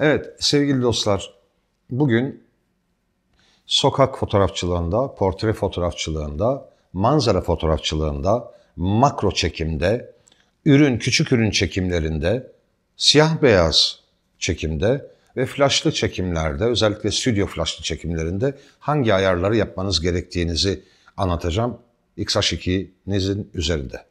Evet sevgili dostlar, bugün sokak fotoğrafçılığında, portre fotoğrafçılığında, manzara fotoğrafçılığında, makro çekimde, ürün küçük ürün çekimlerinde, siyah beyaz çekimde ve flashlı çekimlerde, özellikle stüdyo flashlı çekimlerinde hangi ayarları yapmanız gerektiğinizi anlatacağım. XH2'nizin üzerinde.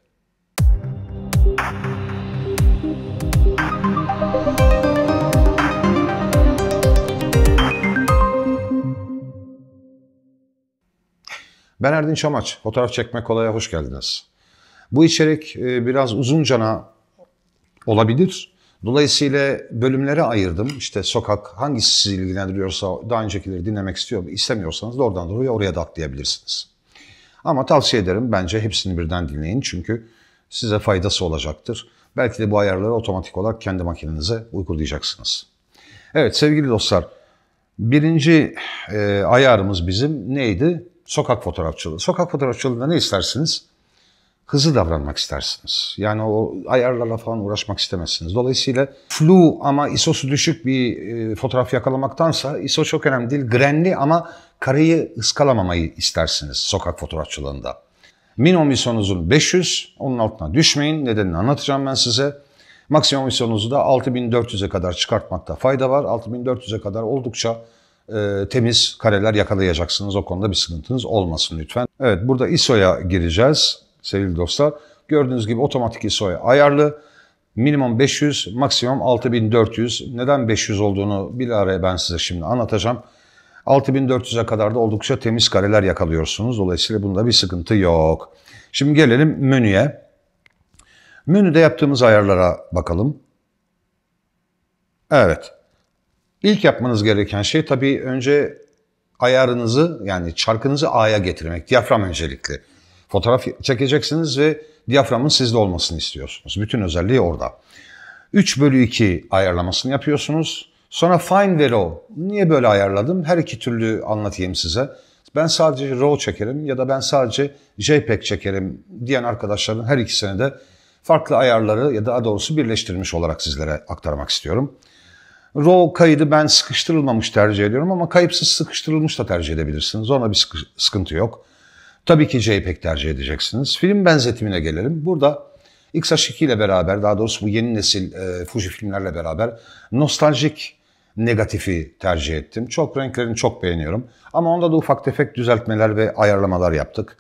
Ben Erdin Çamaç, Fotoğraf çekmek Kolay'a hoş geldiniz. Bu içerik e, biraz uzuncana olabilir. Dolayısıyla bölümlere ayırdım. İşte sokak hangisi sizi ilgilendiriyorsa daha öncekileri dinlemek istiyor, istemiyorsanız doğrudan doğruya oraya da atlayabilirsiniz. Ama tavsiye ederim bence hepsini birden dinleyin çünkü size faydası olacaktır. Belki de bu ayarları otomatik olarak kendi makinenize uygulayacaksınız. Evet sevgili dostlar, birinci e, ayarımız bizim neydi? sokak fotoğrafçılığı. Sokak fotoğrafçılığında ne istersiniz? Hızlı davranmak istersiniz. Yani o ayarlarla falan uğraşmak istemezsiniz. Dolayısıyla flu ama ISO'su düşük bir e, fotoğraf yakalamaktansa ISO çok önemli değil. Grenli ama karayı ıskalamamayı istersiniz sokak fotoğrafçılığında. Minimum ISO'nuzun 500, onun altına düşmeyin. Nedenini anlatacağım ben size. Maksimum ISO'nuzu da 6400'e kadar çıkartmakta fayda var. 6400'e kadar oldukça e, temiz kareler yakalayacaksınız. O konuda bir sıkıntınız olmasın lütfen. Evet burada ISO'ya gireceğiz sevgili dostlar. Gördüğünüz gibi otomatik ISO'ya ayarlı. Minimum 500, maksimum 6400. Neden 500 olduğunu bilahare ben size şimdi anlatacağım. 6400'e kadar da oldukça temiz kareler yakalıyorsunuz. Dolayısıyla bunda bir sıkıntı yok. Şimdi gelelim menüye. Menüde yaptığımız ayarlara bakalım. Evet. İlk yapmanız gereken şey tabii önce ayarınızı yani çarkınızı A'ya getirmek. Diyafram öncelikli. Fotoğraf çekeceksiniz ve diyaframın sizde olmasını istiyorsunuz. Bütün özelliği orada. 3 bölü 2 ayarlamasını yapıyorsunuz. Sonra fine ve raw. Niye böyle ayarladım? Her iki türlü anlatayım size. Ben sadece raw çekerim ya da ben sadece JPEG çekerim diyen arkadaşların her ikisine de farklı ayarları ya da doğrusu birleştirilmiş olarak sizlere aktarmak istiyorum. RAW kaydı ben sıkıştırılmamış tercih ediyorum ama kayıpsız sıkıştırılmış da tercih edebilirsiniz. Ona bir sıkıntı yok. Tabii ki JPEG tercih edeceksiniz. Film benzetimine gelelim. Burada XH2 ile beraber daha doğrusu bu yeni nesil e, Fuji filmlerle beraber nostaljik negatifi tercih ettim. Çok renklerini çok beğeniyorum. Ama onda da ufak tefek düzeltmeler ve ayarlamalar yaptık.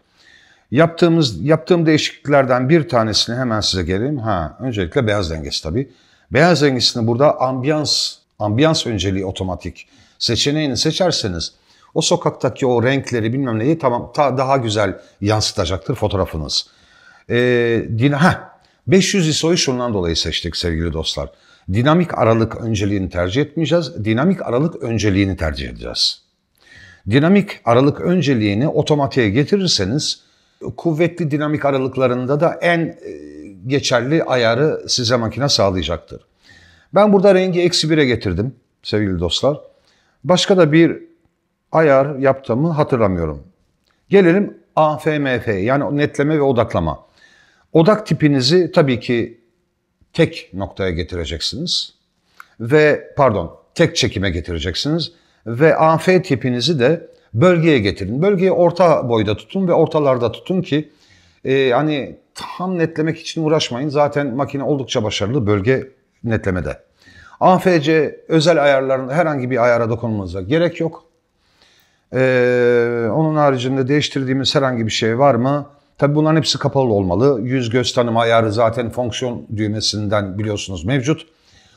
Yaptığımız yaptığım değişikliklerden bir tanesini hemen size geleyim. Ha, öncelikle beyaz dengesi tabii. Beyaz rengisini burada ambiyans, ambiyans önceliği otomatik seçeneğini seçerseniz o sokaktaki o renkleri bilmem neyi tamam ta daha güzel yansıtacaktır fotoğrafınız. Ee, dina, heh, 500 ISO'yu şundan dolayı seçtik sevgili dostlar. Dinamik aralık önceliğini tercih etmeyeceğiz. Dinamik aralık önceliğini tercih edeceğiz. Dinamik aralık önceliğini otomatiğe getirirseniz kuvvetli dinamik aralıklarında da en e, geçerli ayarı size makine sağlayacaktır. Ben burada rengi eksi bire getirdim sevgili dostlar. Başka da bir ayar yaptığımı hatırlamıyorum. Gelelim AFMF yani netleme ve odaklama. Odak tipinizi tabii ki tek noktaya getireceksiniz ve pardon tek çekime getireceksiniz ve AF tipinizi de bölgeye getirin. Bölgeyi orta boyda tutun ve ortalarda tutun ki e, hani tam netlemek için uğraşmayın. Zaten makine oldukça başarılı bölge netlemede. AFC özel ayarlarında herhangi bir ayara dokunmanıza gerek yok. Ee, onun haricinde değiştirdiğimiz herhangi bir şey var mı? Tabi bunların hepsi kapalı olmalı. Yüz göz tanıma ayarı zaten fonksiyon düğmesinden biliyorsunuz mevcut.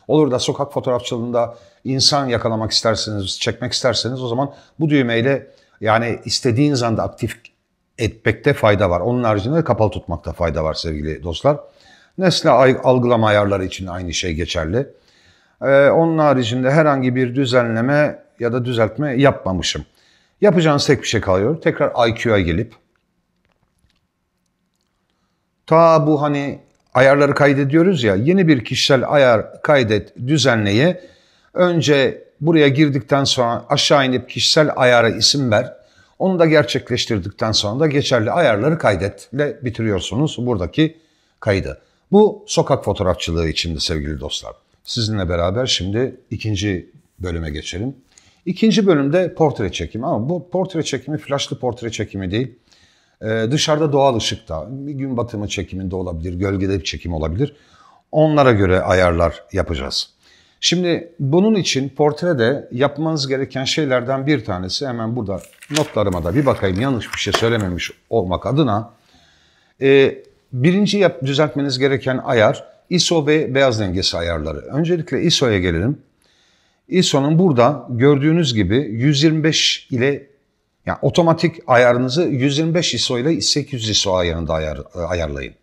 Olur da sokak fotoğrafçılığında insan yakalamak isterseniz, çekmek isterseniz o zaman bu düğmeyle yani istediğiniz anda aktif etmekte fayda var. Onun haricinde kapalı tutmakta fayda var sevgili dostlar. Nesne algılama ayarları için aynı şey geçerli. Ee, onun haricinde herhangi bir düzenleme ya da düzeltme yapmamışım. Yapacağınız tek bir şey kalıyor. Tekrar IQ'ya gelip ta bu hani ayarları kaydediyoruz ya yeni bir kişisel ayar kaydet düzenleye önce buraya girdikten sonra aşağı inip kişisel ayara isim ver. Onu da gerçekleştirdikten sonra da geçerli ayarları kaydetle bitiriyorsunuz buradaki kaydı. Bu sokak fotoğrafçılığı içindi sevgili dostlar. Sizinle beraber şimdi ikinci bölüme geçelim. İkinci bölümde portre çekimi ama bu portre çekimi flaşlı portre çekimi değil. Ee, dışarıda doğal ışıkta, bir gün batımı çekiminde olabilir, gölgede bir çekim olabilir. Onlara göre ayarlar yapacağız. Şimdi bunun için portrede yapmanız gereken şeylerden bir tanesi hemen burada notlarıma da bir bakayım yanlış bir şey söylememiş olmak adına. Ee, birinci yap, düzeltmeniz gereken ayar ISO ve beyaz dengesi ayarları. Öncelikle ISO'ya gelelim. ISO'nun burada gördüğünüz gibi 125 ile yani otomatik ayarınızı 125 ISO ile 800 ISO ayarında ayar, ayarlayın.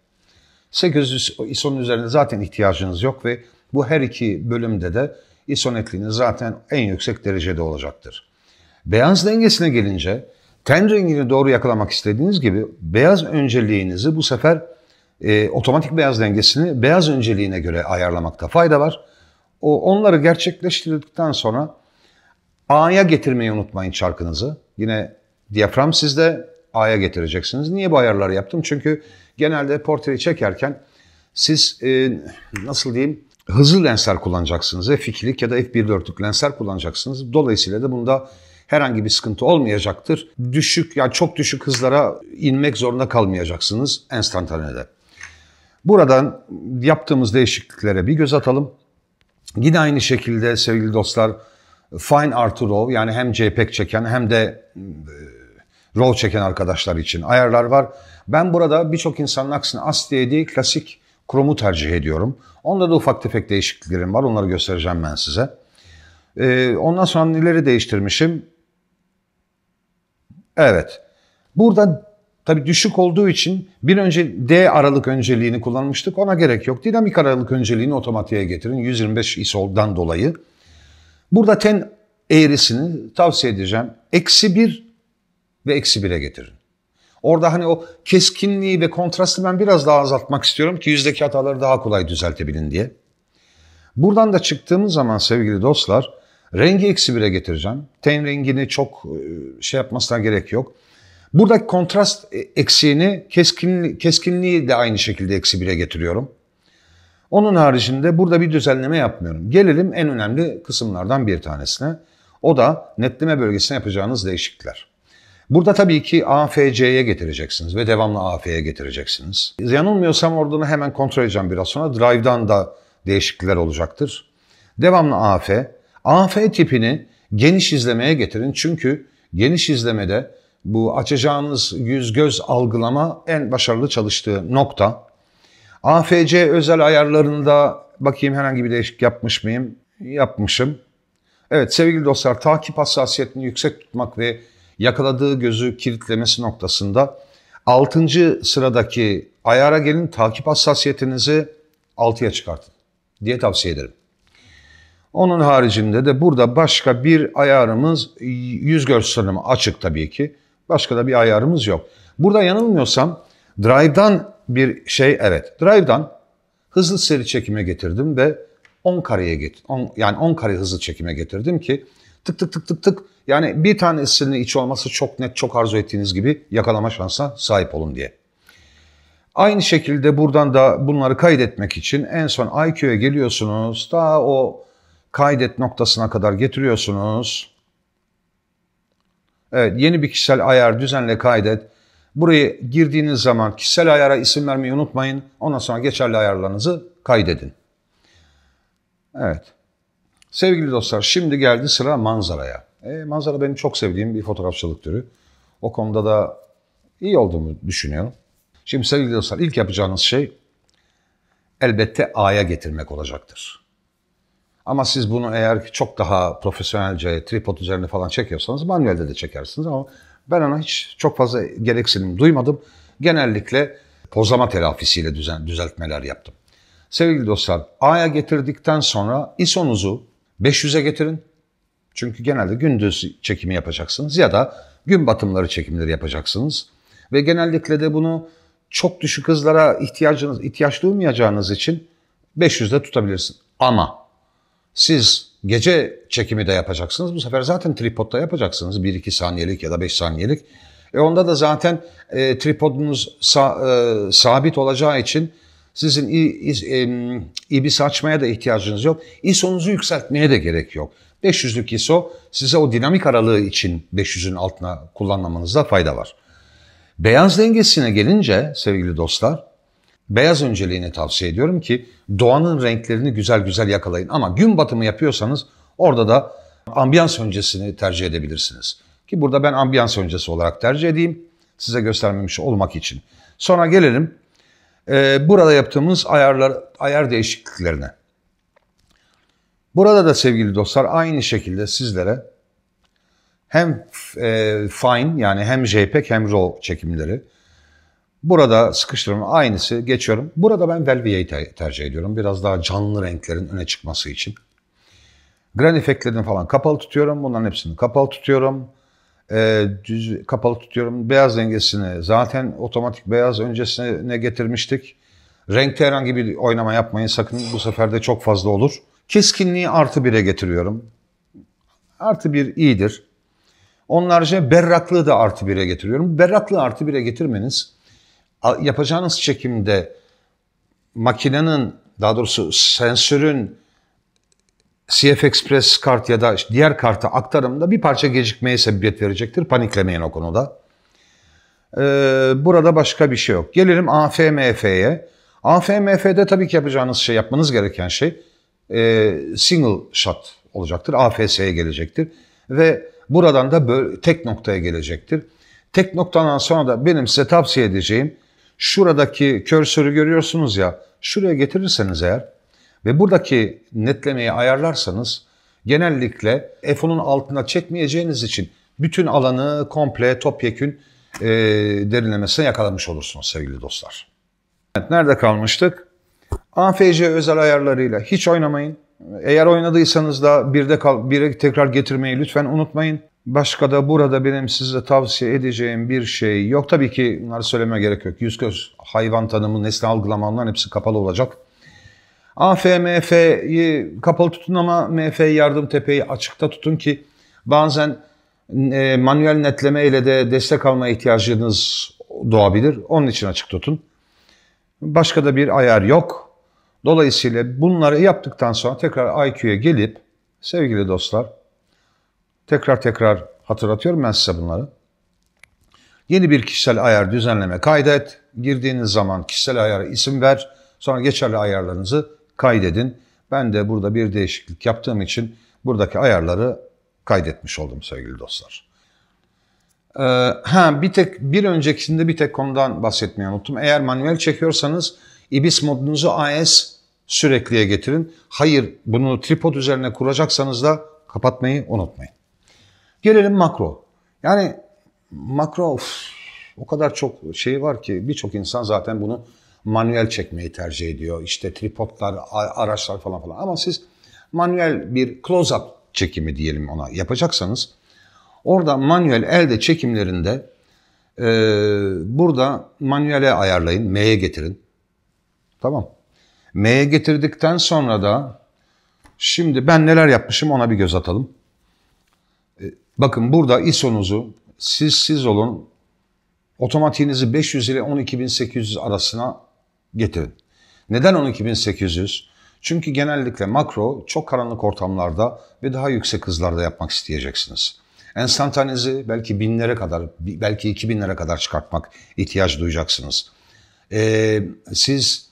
800 ISO'nun üzerinde zaten ihtiyacınız yok ve bu her iki bölümde de isonetliğiniz zaten en yüksek derecede olacaktır. Beyaz dengesine gelince ten rengini doğru yakalamak istediğiniz gibi beyaz önceliğinizi bu sefer e, otomatik beyaz dengesini beyaz önceliğine göre ayarlamakta fayda var. O, onları gerçekleştirdikten sonra A'ya getirmeyi unutmayın çarkınızı. Yine diyafram sizde A'ya getireceksiniz. Niye bu ayarları yaptım? Çünkü genelde portreyi çekerken siz e, nasıl diyeyim hızlı lensler kullanacaksınız. F2'lik ya da F1.4'lük lensler kullanacaksınız. Dolayısıyla da bunda herhangi bir sıkıntı olmayacaktır. Düşük, yani çok düşük hızlara inmek zorunda kalmayacaksınız enstantanede. Buradan yaptığımız değişikliklere bir göz atalım. Yine aynı şekilde sevgili dostlar Fine artı RAW yani hem JPEG çeken hem de e, RAW çeken arkadaşlar için ayarlar var. Ben burada birçok insanın aksine as değil klasik Chrome'u tercih ediyorum. Onda da ufak tefek değişikliklerim var. Onları göstereceğim ben size. Ee, ondan sonra neleri değiştirmişim? Evet. Burada tabii düşük olduğu için bir önce D aralık önceliğini kullanmıştık. Ona gerek yok. Dinamik aralık önceliğini otomatiğe getirin. 125 ISO'dan dolayı. Burada ten eğrisini tavsiye edeceğim. Eksi 1 ve eksi 1'e getirin. Orada hani o keskinliği ve kontrastı ben biraz daha azaltmak istiyorum ki yüzdeki hataları daha kolay düzeltebilin diye. Buradan da çıktığımız zaman sevgili dostlar rengi eksi bire getireceğim. Ten rengini çok e, şey yapmasına gerek yok. Buradaki kontrast e, eksiğini keskin, keskinliği de aynı şekilde eksi bire getiriyorum. Onun haricinde burada bir düzenleme yapmıyorum. Gelelim en önemli kısımlardan bir tanesine. O da netleme bölgesine yapacağınız değişiklikler. Burada tabii ki AFC'ye getireceksiniz ve devamlı AF'ye getireceksiniz. Yanılmıyorsam oradan hemen kontrol edeceğim biraz sonra. Drive'dan da değişiklikler olacaktır. Devamlı AF. AF tipini geniş izlemeye getirin. Çünkü geniş izlemede bu açacağınız yüz göz algılama en başarılı çalıştığı nokta. AFC özel ayarlarında bakayım herhangi bir değişik yapmış mıyım? Yapmışım. Evet sevgili dostlar takip hassasiyetini yüksek tutmak ve yakaladığı gözü kilitlemesi noktasında altıncı sıradaki ayara gelin takip hassasiyetinizi altıya çıkartın diye tavsiye ederim. Onun haricinde de burada başka bir ayarımız yüz gösterimi açık tabii ki. Başka da bir ayarımız yok. Burada yanılmıyorsam drive'dan bir şey evet drive'dan hızlı seri çekime getirdim ve 10 kareye get yani 10 kare hızlı çekime getirdim ki tık tık tık tık tık yani bir tanesinin iç olması çok net, çok arzu ettiğiniz gibi yakalama şansına sahip olun diye. Aynı şekilde buradan da bunları kaydetmek için en son IQ'ya geliyorsunuz. Daha o kaydet noktasına kadar getiriyorsunuz. Evet yeni bir kişisel ayar düzenle kaydet. Burayı girdiğiniz zaman kişisel ayara isim vermeyi unutmayın. Ondan sonra geçerli ayarlarınızı kaydedin. Evet. Sevgili dostlar şimdi geldi sıra manzaraya. E, manzara benim çok sevdiğim bir fotoğrafçılık türü. O konuda da iyi olduğumu düşünüyorum. Şimdi sevgili dostlar ilk yapacağınız şey elbette A'ya getirmek olacaktır. Ama siz bunu eğer çok daha profesyonelce tripod üzerine falan çekiyorsanız manuelde de çekersiniz ama ben ona hiç çok fazla gereksinim duymadım. Genellikle pozlama telafisiyle düzen, düzeltmeler yaptım. Sevgili dostlar A'ya getirdikten sonra ISO'nuzu 500'e getirin. Çünkü genelde gündüz çekimi yapacaksınız ya da gün batımları çekimleri yapacaksınız. Ve genellikle de bunu çok düşük hızlara ihtiyacınız, ihtiyaç duymayacağınız için 500'de tutabilirsin. Ama siz gece çekimi de yapacaksınız. Bu sefer zaten tripodda yapacaksınız. 1-2 saniyelik ya da 5 saniyelik. E onda da zaten e, tripodunuz sa, e, sabit olacağı için sizin i, ibis açmaya da ihtiyacınız yok. ISO'nuzu yükseltmeye de gerek yok. 500'lük ISO size o dinamik aralığı için 500'ün altına kullanmanızda fayda var. Beyaz dengesine gelince sevgili dostlar, beyaz önceliğini tavsiye ediyorum ki doğanın renklerini güzel güzel yakalayın. Ama gün batımı yapıyorsanız orada da ambiyans öncesini tercih edebilirsiniz. Ki burada ben ambiyans öncesi olarak tercih edeyim size göstermemiş olmak için. Sonra gelelim e, burada yaptığımız ayarlar, ayar değişikliklerine. Burada da sevgili dostlar aynı şekilde sizlere hem e, fine yani hem JPEG hem RAW çekimleri. Burada sıkıştırma aynısı geçiyorum. Burada ben Velvia'yı te tercih ediyorum. Biraz daha canlı renklerin öne çıkması için. Gran efektlerini falan kapalı tutuyorum. Bunların hepsini kapalı tutuyorum. E, düz kapalı tutuyorum. Beyaz dengesini zaten otomatik beyaz öncesine getirmiştik. Renkte herhangi bir oynama yapmayın. Sakın bu sefer de çok fazla olur. Keskinliği artı bire getiriyorum. Artı bir iyidir. Onlarca berraklığı da artı bire getiriyorum. Berraklığı artı bire getirmeniz yapacağınız çekimde makinenin daha doğrusu sensörün CF Express kart ya da diğer karta aktarımda bir parça gecikmeye sebebiyet verecektir. Paniklemeyin o konuda. Ee, burada başka bir şey yok. Gelelim AFMF'ye. AFMF'de tabii ki yapacağınız şey, yapmanız gereken şey e, single shot olacaktır. AFS'ye gelecektir. Ve buradan da böyle, tek noktaya gelecektir. Tek noktadan sonra da benim size tavsiye edeceğim şuradaki körsörü görüyorsunuz ya şuraya getirirseniz eğer ve buradaki netlemeyi ayarlarsanız genellikle F10'un altına çekmeyeceğiniz için bütün alanı komple topyekün e, derinlemesine yakalamış olursunuz sevgili dostlar. Evet, nerede kalmıştık? AFC özel ayarlarıyla hiç oynamayın. Eğer oynadıysanız da birde kal, bire tekrar getirmeyi lütfen unutmayın. Başka da burada benim size tavsiye edeceğim bir şey yok. Tabii ki bunları söyleme gerek yok. Yüz göz hayvan tanımı, nesne algılama onların hepsi kapalı olacak. AFMF'yi kapalı tutun ama MF yardım tepeyi açıkta tutun ki bazen e, manuel netleme ile de destek alma ihtiyacınız doğabilir. Onun için açık tutun. Başka da bir ayar yok. Dolayısıyla bunları yaptıktan sonra tekrar IQ'ya gelip sevgili dostlar tekrar tekrar hatırlatıyorum ben size bunları. Yeni bir kişisel ayar düzenleme kaydet. Girdiğiniz zaman kişisel ayara isim ver. Sonra geçerli ayarlarınızı kaydedin. Ben de burada bir değişiklik yaptığım için buradaki ayarları kaydetmiş oldum sevgili dostlar. Ee, ha bir tek bir öncekisinde bir tek konudan bahsetmeyi unuttum. Eğer manuel çekiyorsanız İbis modunuzu AS sürekliye getirin. Hayır bunu tripod üzerine kuracaksanız da kapatmayı unutmayın. Gelelim makro. Yani makro of, o kadar çok şey var ki birçok insan zaten bunu manuel çekmeyi tercih ediyor. İşte tripodlar, araçlar falan falan. Ama siz manuel bir close-up çekimi diyelim ona yapacaksanız orada manuel elde çekimlerinde e, burada manuele ayarlayın, M'ye getirin. Tamam. M'ye getirdikten sonra da şimdi ben neler yapmışım ona bir göz atalım. E, bakın burada ISO'nuzu siz siz olun otomatiğinizi 500 ile 12800 arasına getirin. Neden 12800? Çünkü genellikle makro çok karanlık ortamlarda ve daha yüksek hızlarda yapmak isteyeceksiniz. Enstantanenizi belki binlere kadar, belki iki binlere kadar çıkartmak ihtiyaç duyacaksınız. Ee, siz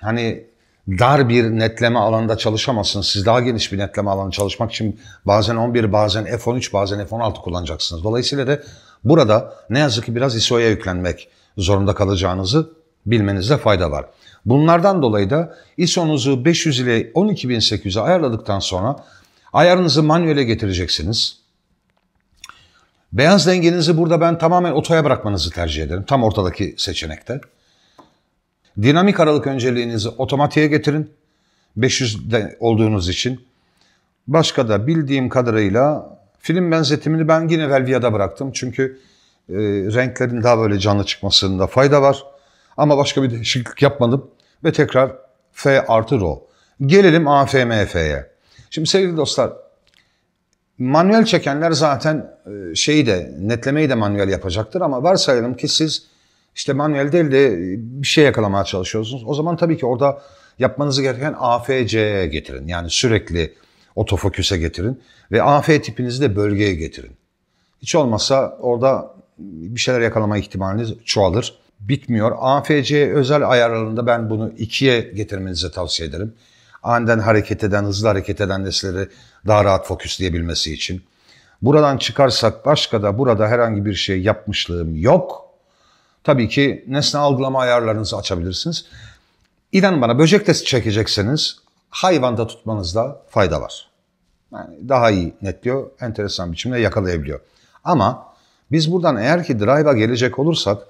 hani dar bir netleme alanda çalışamazsınız. Siz daha geniş bir netleme alanı çalışmak için bazen 11, bazen F13, bazen F16 kullanacaksınız. Dolayısıyla da burada ne yazık ki biraz ISO'ya yüklenmek zorunda kalacağınızı bilmenizde fayda var. Bunlardan dolayı da ISO'nuzu 500 ile 12800'e ayarladıktan sonra ayarınızı manuele getireceksiniz. Beyaz dengenizi burada ben tamamen otoya bırakmanızı tercih ederim. Tam ortadaki seçenekte. Dinamik aralık önceliğinizi otomatiğe getirin. 500'de olduğunuz için. Başka da bildiğim kadarıyla film benzetimini ben yine Velvia'da bıraktım. Çünkü e, renklerin daha böyle canlı çıkmasında fayda var. Ama başka bir değişiklik yapmadım. Ve tekrar F artı Rho. Gelelim AFMF'ye. Şimdi sevgili dostlar, manuel çekenler zaten e, şeyi de, netlemeyi de manuel yapacaktır ama varsayalım ki siz işte manuel değil de e, bir şey yakalamaya çalışıyorsunuz. O zaman tabii ki orada yapmanız gereken AFC'ye getirin. Yani sürekli otofoküse getirin ve AF tipinizi de bölgeye getirin. Hiç olmazsa orada bir şeyler yakalama ihtimaliniz çoğalır. Bitmiyor. AFC özel ayarlarında ben bunu ikiye getirmenizi tavsiye ederim. Anden hareket eden, hızlı hareket eden nesneleri daha rahat fokuslayabilmesi için. Buradan çıkarsak başka da burada herhangi bir şey yapmışlığım yok. Tabii ki nesne algılama ayarlarınızı açabilirsiniz. İnan bana böcek testi çekecekseniz hayvanda tutmanızda fayda var. Yani daha iyi netliyor, enteresan biçimde yakalayabiliyor. Ama biz buradan eğer ki drive'a gelecek olursak,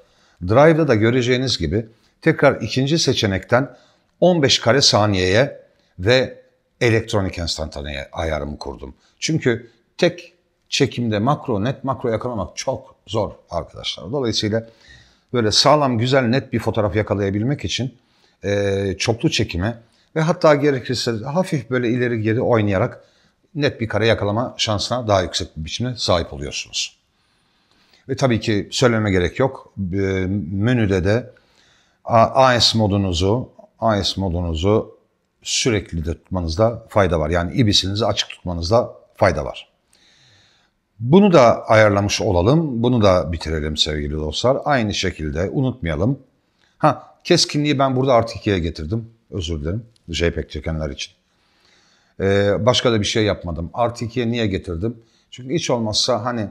drive'da da göreceğiniz gibi tekrar ikinci seçenekten 15 kare saniyeye ve elektronik enstantane ayarımı kurdum. Çünkü tek çekimde makro, net makro yakalamak çok zor arkadaşlar. Dolayısıyla böyle sağlam, güzel, net bir fotoğraf yakalayabilmek için e, çoklu çekime ve hatta gerekirse hafif böyle ileri geri oynayarak net bir kare yakalama şansına daha yüksek bir biçimde sahip oluyorsunuz. Ve tabii ki söyleme gerek yok. E, menüde de AS modunuzu AS modunuzu sürekli de tutmanızda fayda var. Yani ibisinizi açık tutmanızda fayda var. Bunu da ayarlamış olalım. Bunu da bitirelim sevgili dostlar. Aynı şekilde unutmayalım. Ha keskinliği ben burada artı 2'ye getirdim. Özür dilerim. JPEG çekenler için. Ee, başka da bir şey yapmadım. Artı 2'ye niye getirdim? Çünkü hiç olmazsa hani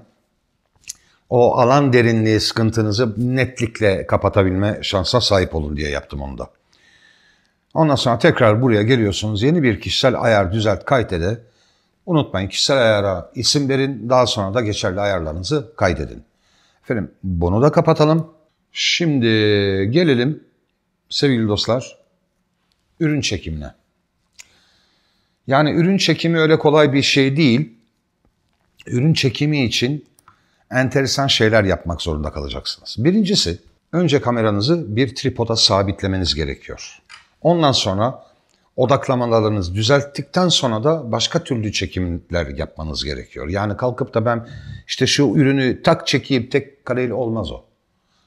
o alan derinliği sıkıntınızı netlikle kapatabilme şansa sahip olun diye yaptım onu da. Ondan sonra tekrar buraya geliyorsunuz. Yeni bir kişisel ayar düzelt kaydede Unutmayın kişisel ayara isimlerin Daha sonra da geçerli ayarlarınızı kaydedin. Efendim bunu da kapatalım. Şimdi gelelim sevgili dostlar ürün çekimine. Yani ürün çekimi öyle kolay bir şey değil. Ürün çekimi için enteresan şeyler yapmak zorunda kalacaksınız. Birincisi önce kameranızı bir tripoda sabitlemeniz gerekiyor. Ondan sonra odaklamalarınızı düzelttikten sonra da başka türlü çekimler yapmanız gerekiyor. Yani kalkıp da ben işte şu ürünü tak çekeyim tek kareyle olmaz o.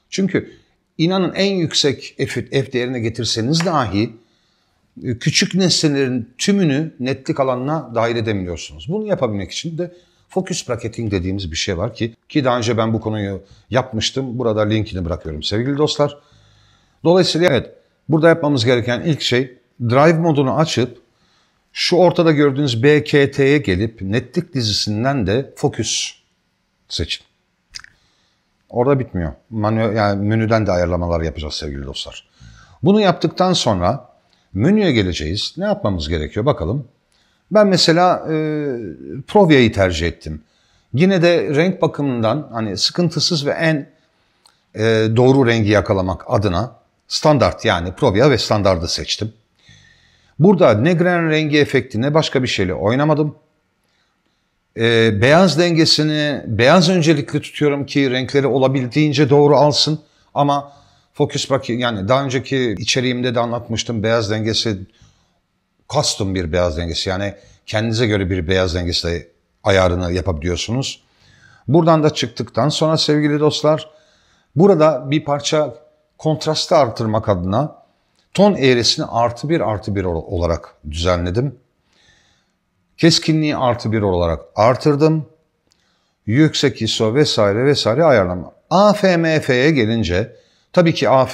Çünkü inanın en yüksek F, F değerine getirseniz dahi e, küçük nesnelerin tümünü netlik alanına dahil edemiyorsunuz. Bunu yapabilmek için de Focus bracketing dediğimiz bir şey var ki ki daha önce ben bu konuyu yapmıştım. Burada linkini bırakıyorum sevgili dostlar. Dolayısıyla evet burada yapmamız gereken ilk şey drive modunu açıp şu ortada gördüğünüz BKT'ye gelip netlik dizisinden de Focus seçin. Orada bitmiyor. Menü, yani menüden de ayarlamalar yapacağız sevgili dostlar. Bunu yaptıktan sonra menüye geleceğiz. Ne yapmamız gerekiyor bakalım. Ben mesela e, Provia'yı tercih ettim. Yine de renk bakımından hani sıkıntısız ve en e, doğru rengi yakalamak adına standart yani Provia ve standardı seçtim. Burada ne gren rengi efekti ne başka bir şeyle oynamadım. E, beyaz dengesini beyaz öncelikli tutuyorum ki renkleri olabildiğince doğru alsın. Ama Focus bak, yani daha önceki içeriğimde de anlatmıştım beyaz dengesi custom bir beyaz dengesi. Yani kendinize göre bir beyaz dengesi ayarını yapabiliyorsunuz. Buradan da çıktıktan sonra sevgili dostlar burada bir parça kontrastı artırmak adına Ton eğrisini artı bir artı bir olarak düzenledim. Keskinliği artı bir olarak artırdım. Yüksek ISO vesaire vesaire ayarlama. AFMF'ye gelince tabii ki AF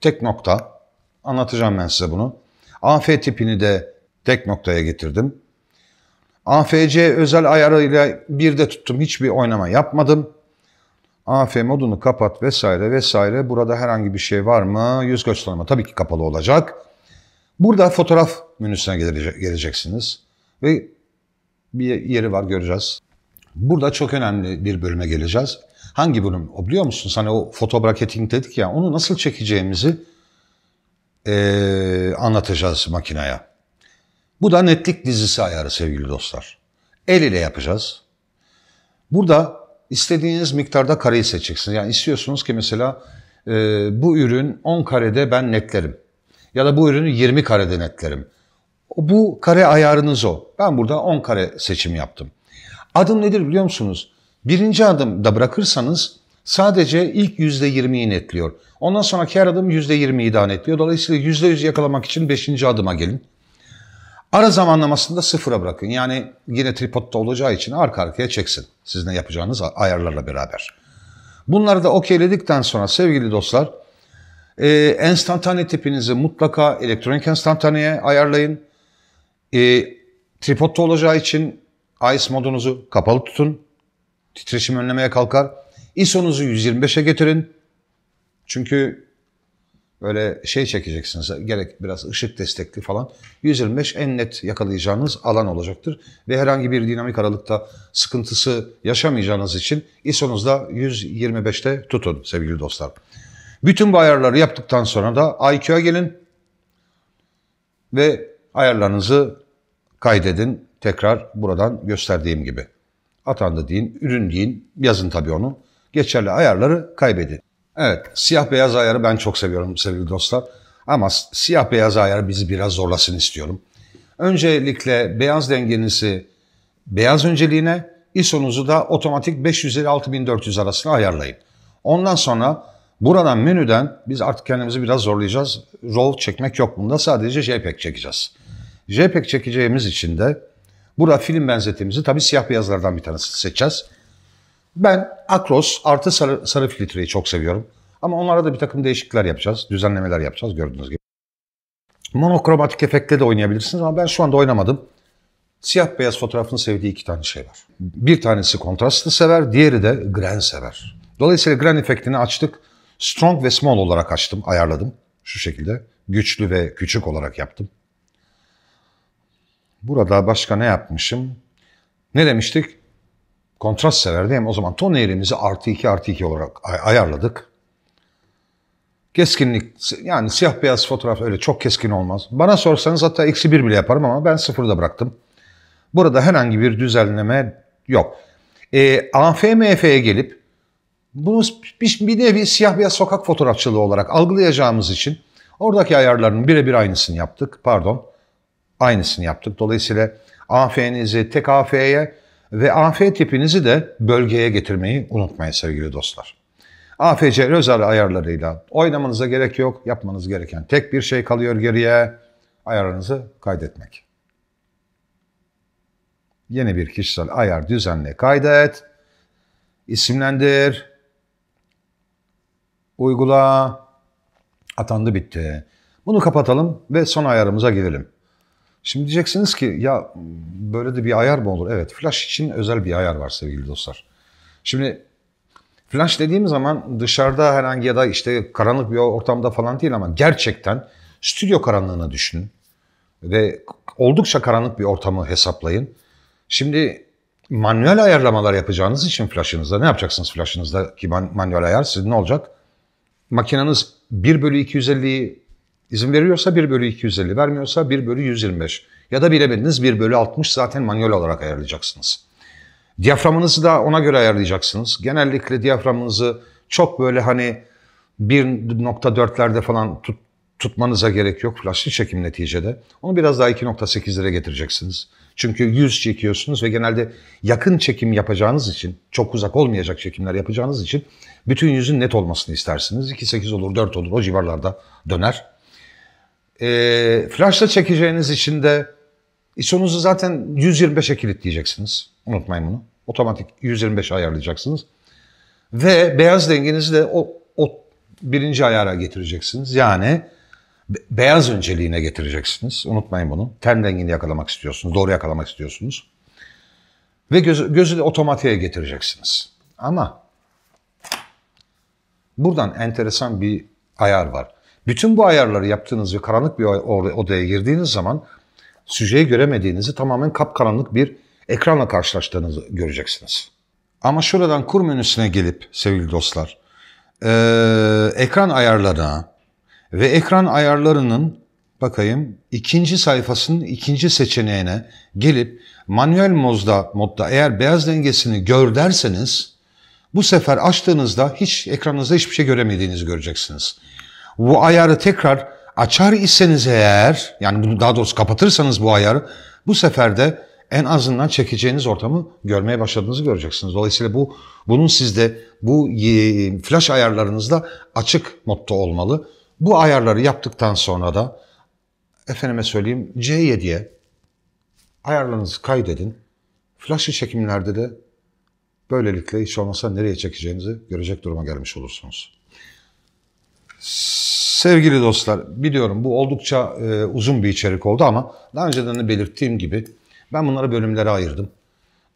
tek nokta. Anlatacağım ben size bunu. AF tipini de tek noktaya getirdim. AFC özel ayarıyla bir de tuttum. Hiçbir oynama yapmadım. AF modunu kapat vesaire vesaire. Burada herhangi bir şey var mı? Yüz göz tabii ki kapalı olacak. Burada fotoğraf menüsüne geleceksiniz. Ve bir yeri var göreceğiz. Burada çok önemli bir bölüme geleceğiz. Hangi bölüm o biliyor musunuz? Hani o foto bracketing dedik ya onu nasıl çekeceğimizi ee, anlatacağız makineye. Bu da netlik dizisi ayarı sevgili dostlar. El ile yapacağız. Burada istediğiniz miktarda kareyi seçeceksiniz. Yani istiyorsunuz ki mesela e, bu ürün 10 karede ben netlerim. Ya da bu ürünü 20 karede netlerim. Bu kare ayarınız o. Ben burada 10 kare seçim yaptım. Adım nedir biliyor musunuz? Birinci adım da bırakırsanız sadece ilk %20'yi netliyor. Ondan sonraki her adım %20'yi daha netliyor. Dolayısıyla %100 yakalamak için 5. adıma gelin. Ara zamanlamasını da sıfıra bırakın. Yani yine tripodta olacağı için arka arkaya çeksin. Sizin yapacağınız ayarlarla beraber. Bunları da okeyledikten sonra sevgili dostlar e, enstantane tipinizi mutlaka elektronik enstantaneye ayarlayın. E, tripodta olacağı için IS modunuzu kapalı tutun. Titreşim önlemeye kalkar. ISO'nuzu 125'e getirin. Çünkü Öyle şey çekeceksiniz, gerek biraz ışık destekli falan. 125 en net yakalayacağınız alan olacaktır. Ve herhangi bir dinamik aralıkta sıkıntısı yaşamayacağınız için ISO'nuzda 125'te tutun sevgili dostlar. Bütün bu ayarları yaptıktan sonra da IQ'ya gelin ve ayarlarınızı kaydedin. Tekrar buradan gösterdiğim gibi. Atandı deyin, ürün deyin, yazın tabii onu. Geçerli ayarları kaybedin. Evet, siyah beyaz ayarı ben çok seviyorum sevgili dostlar. Ama siyah beyaz ayarı bizi biraz zorlasın istiyorum. Öncelikle beyaz dengenizi beyaz önceliğine, ISO'nuzu da otomatik 556.400 arasına ayarlayın. Ondan sonra buradan menüden biz artık kendimizi biraz zorlayacağız. Roll çekmek yok bunda sadece JPEG çekeceğiz. JPEG çekeceğimiz için de burada film benzetimizi tabii siyah beyazlardan bir tanesini seçeceğiz. Ben Akros artı sarı, sarı filtreyi çok seviyorum. Ama onlara da bir takım değişiklikler yapacağız. Düzenlemeler yapacağız gördüğünüz gibi. Monokromatik efektle de oynayabilirsiniz ama ben şu anda oynamadım. Siyah beyaz fotoğrafını sevdiği iki tane şey var. Bir tanesi kontrastlı sever, diğeri de gren sever. Dolayısıyla gren efektini açtık. Strong ve small olarak açtım, ayarladım. Şu şekilde. Güçlü ve küçük olarak yaptım. Burada başka ne yapmışım? Ne demiştik? kontrast sever değil O zaman ton eğrimizi artı iki artı iki olarak ay- ayarladık. Keskinlik yani siyah beyaz fotoğraf öyle çok keskin olmaz. Bana sorsanız hatta eksi bir bile yaparım ama ben sıfırda bıraktım. Burada herhangi bir düzenleme yok. E, AFMF'ye gelip bunu bir, bir nevi siyah beyaz sokak fotoğrafçılığı olarak algılayacağımız için oradaki ayarların birebir aynısını yaptık. Pardon aynısını yaptık. Dolayısıyla AF'nizi tek AF'ye ve afiyet tipinizi de bölgeye getirmeyi unutmayın sevgili dostlar. AFC özel ayarlarıyla oynamanıza gerek yok. Yapmanız gereken tek bir şey kalıyor geriye. Ayarınızı kaydetmek. Yeni bir kişisel ayar düzenle kaydet. İsimlendir. Uygula. Atandı bitti. Bunu kapatalım ve son ayarımıza gelelim. Şimdi diyeceksiniz ki ya böyle de bir ayar mı olur? Evet flash için özel bir ayar var sevgili dostlar. Şimdi flash dediğim zaman dışarıda herhangi ya da işte karanlık bir ortamda falan değil ama gerçekten stüdyo karanlığına düşünün. Ve oldukça karanlık bir ortamı hesaplayın. Şimdi manuel ayarlamalar yapacağınız için flash'ınızda ne yapacaksınız flashınızda ki manuel ayar sizin ne olacak? Makineniz 1 bölü 250'yi İzin veriyorsa 1 bölü 250, vermiyorsa 1 bölü 125 ya da bilemediniz 1 bölü 60 zaten manuel olarak ayarlayacaksınız. Diyaframınızı da ona göre ayarlayacaksınız. Genellikle diyaframınızı çok böyle hani 1.4'lerde falan tut, tutmanıza gerek yok flaşlı çekim neticede. Onu biraz daha 2.8'lere getireceksiniz. Çünkü 100 çekiyorsunuz ve genelde yakın çekim yapacağınız için, çok uzak olmayacak çekimler yapacağınız için bütün yüzün net olmasını istersiniz. 2.8 olur, 4 olur, o civarlarda döner. E, ee, flashla çekeceğiniz için de ISO'nuzu zaten 125'e kilitleyeceksiniz. Unutmayın bunu. Otomatik 125 ayarlayacaksınız. Ve beyaz dengenizi de o, o birinci ayara getireceksiniz. Yani beyaz önceliğine getireceksiniz. Unutmayın bunu. Ten rengini yakalamak istiyorsunuz. Doğru yakalamak istiyorsunuz. Ve gözü, gözü de otomatiğe getireceksiniz. Ama buradan enteresan bir ayar var. Bütün bu ayarları yaptığınız ve karanlık bir odaya girdiğiniz zaman süjeyi göremediğinizi tamamen kapkaranlık bir ekranla karşılaştığınızı göreceksiniz. Ama şuradan kur menüsüne gelip sevgili dostlar e, ekran ayarlarına ve ekran ayarlarının bakayım ikinci sayfasının ikinci seçeneğine gelip manuel modda, modda eğer beyaz dengesini gör derseniz bu sefer açtığınızda hiç ekranınızda hiçbir şey göremediğinizi göreceksiniz bu ayarı tekrar açar iseniz eğer, yani daha doğrusu kapatırsanız bu ayarı, bu sefer de en azından çekeceğiniz ortamı görmeye başladığınızı göreceksiniz. Dolayısıyla bu bunun sizde bu flash ayarlarınızda açık modda olmalı. Bu ayarları yaptıktan sonra da efendime söyleyeyim C7'ye ayarlarınızı kaydedin. Flash'ı çekimlerde de böylelikle hiç olmazsa nereye çekeceğinizi görecek duruma gelmiş olursunuz. Sevgili dostlar, biliyorum bu oldukça e, uzun bir içerik oldu ama daha önceden de belirttiğim gibi ben bunları bölümlere ayırdım.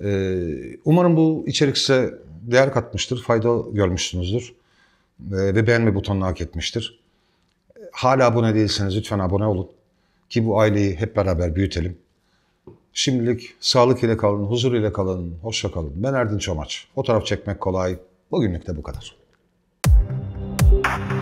E, umarım bu içerik size değer katmıştır, fayda görmüşsünüzdür e, ve beğenme butonunu hak etmiştir. Hala abone değilseniz lütfen abone olun ki bu aileyi hep beraber büyütelim. Şimdilik sağlık ile kalın, huzur ile kalın, hoşça kalın. Ben Erdinç Omaç. Fotoğraf çekmek kolay. Bugünlük de bu kadar. Müzik